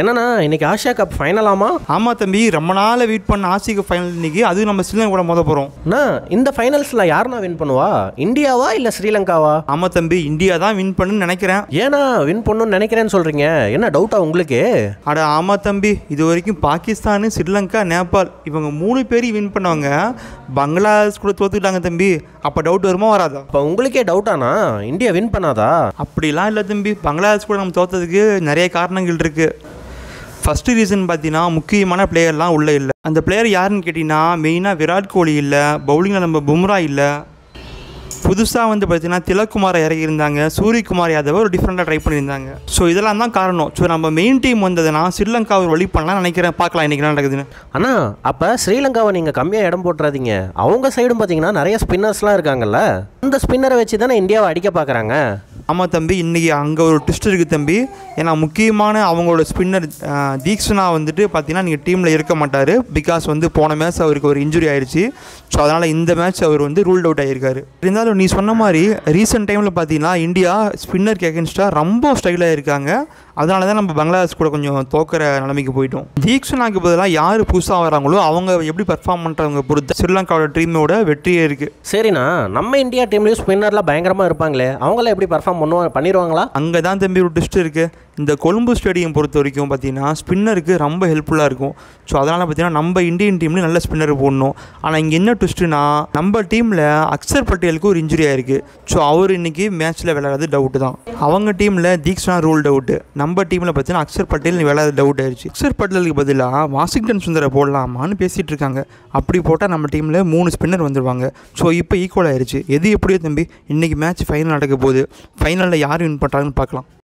என்னண்ணா இன்னைக்கு ஆஷா கப் ஃபைனலாமா ஆமாம் தம்பி ரொம்ப நாள் வெயிட் பண்ண ஆசிக்கு ஃபைனல் இன்னைக்கு அது நம்ம ஸ்ரீலங்கா கூட மோத போகிறோம் அண்ணா இந்த ஃபைனல்ஸில் யாருனா வின் பண்ணுவா இந்தியாவா இல்லை ஸ்ரீலங்காவா ஆமாம் தம்பி இந்தியா தான் வின் பண்ணுன்னு நினைக்கிறேன் ஏன்னா வின் பண்ணணும்னு நினைக்கிறேன்னு சொல்கிறீங்க என்ன டவுட்டா உங்களுக்கு அட ஆமாம் தம்பி இது வரைக்கும் பாகிஸ்தான் ஸ்ரீலங்கா நேபாள் இவங்க மூணு பேரும் வின் பண்ணவங்க பங்களாதேஷ் கூட தோத்துக்கிட்டாங்க தம்பி அப்போ டவுட் வருமா வராதா இப்போ உங்களுக்கே டவுட்டானா இந்தியா வின் பண்ணாதா அப்படிலாம் இல்லை தம்பி பங்களாதேஷ் கூட நம்ம தோத்ததுக்கு நிறைய காரணங்கள் இருக்குது ஃபஸ்ட்டு ரீசன் பார்த்தீங்கன்னா முக்கியமான பிளேயர்லாம் உள்ளே இல்லை அந்த பிளேயர் யாருன்னு கேட்டிங்கன்னா மெயினாக விராட் கோலி இல்லை பவுலிங்கில் நம்ம பும்ரா இல்லை புதுசாக வந்து பார்த்தீங்கன்னா திலக்குமார் இறங்கியிருந்தாங்க சூரியகுமார் யாதவ் ஒரு டிஃப்ரெண்ட்டாக ட்ரை பண்ணியிருந்தாங்க ஸோ இதெல்லாம் தான் காரணம் ஸோ நம்ம மெயின் டீம் வந்ததுன்னா ஸ்ரீலங்கா ஒரு வழி பண்ணலாம் நினைக்கிறேன் பார்க்கலாம் இன்றைக்கி நடக்குதுன்னு ஆனால் அப்போ ஸ்ரீலங்காவை நீங்கள் கம்மியாக இடம் போட்டுறாதீங்க அவங்க சைடும் பார்த்தீங்கன்னா நிறைய ஸ்பின்னர்ஸ்லாம் இருக்காங்கல்ல அந்த ஸ்பின்னரை வச்சு தானே இந்தியாவை அடிக்க பார்க்குறாங்க ஆமாம் தம்பி இன்றைக்கி அங்கே ஒரு ட்விஸ்ட் இருக்குது தம்பி ஏன்னா முக்கியமான அவங்களோட ஸ்பின்னர் தீக்ஷனா வந்துட்டு பார்த்தீங்கன்னா நீங்கள் டீமில் இருக்க மாட்டார் பிகாஸ் வந்து போன மேட்ச் அவருக்கு ஒரு இன்ஜுரி ஆயிடுச்சு ஸோ அதனால் இந்த மேட்ச் அவர் வந்து ரூல்ட் அவுட் ஆகியிருக்காரு இருந்தாலும் நீ சொன்ன மாதிரி ரீசெண்ட் டைமில் பார்த்தீங்கன்னா இந்தியா ஸ்பின்னருக்கு எகென்ஸ்டாக ரொம்ப ஸ்டைலாக இருக்காங்க அதனால தான் நம்ம பங்களாதேஷ் கூட கொஞ்சம் தோக்கிற நிலைமைக்கு போயிட்டோம் தீக்ஷனாக்கு பதிலாக யார் புதுசாக வராங்களோ அவங்க எப்படி பர்ஃபார்ம் பண்ணுறவங்க பொறுத்து ஸ்ரீலங்காவோட டீமோட வெற்றியே இருக்குது சரிண்ணா நம்ம இந்தியா டீம்லேயும் ஸ்பின்னர்லாம் பயங்கரமாக இருப்பாங்களே அவங்களாம் எப்படி பர்ஃபார்ம் பண்ணுவாங்க பண்ணிடுவாங்களா அங்கே தான் தம்பி ஒரு டிஸ்ட் இருக்குது இந்த கொழும்பு ஸ்டேடியம் பொறுத்த வரைக்கும் பார்த்தீங்கன்னா ஸ்பின்னருக்கு ரொம்ப ஹெல்ப்ஃபுல்லாக இருக்கும் ஸோ அதனால் பார்த்தீங்கன்னா நம்ம இந்தியன் டீம்லேயும் நல்ல ஸ்பின்னர் போடணும் ஆனால் இங்கே என்ன ட்விஸ்ட்டுனா நம்ம டீமில் அக்ஷர் பட்டேலுக்கு ஒரு இன்ஜுரி ஆயிருக்கு ஸோ அவர் இன்றைக்கி மேட்ச்சில் விளையாடுறது டவுட்டு தான் அவங்க டீமில் தீக்ஷனா ரூல் டவுட்டு நம்ம டீமில் பார்த்தீங்கன்னா அக்ஷர் பட்டேல் வேலை டவுட் ஆயிடுச்சு அக்ஷர் பட்டேலுக்கு பதிலாக வாஷிங்டன் சுந்தரை போடலாமான்னு பேசிகிட்டு இருக்காங்க அப்படி போட்டால் நம்ம டீமில் மூணு ஸ்பின்னர் வந்துடுவாங்க ஸோ இப்போ ஈக்குவல் ஆயிடுச்சு எது எப்படியோ தம்பி இன்றைக்கி மேட்ச் ஃபைனல் நடக்க போகுது ஃபைனலில் யார் வின் பண்ணுறாங்கன்னு பார்க்கலாம்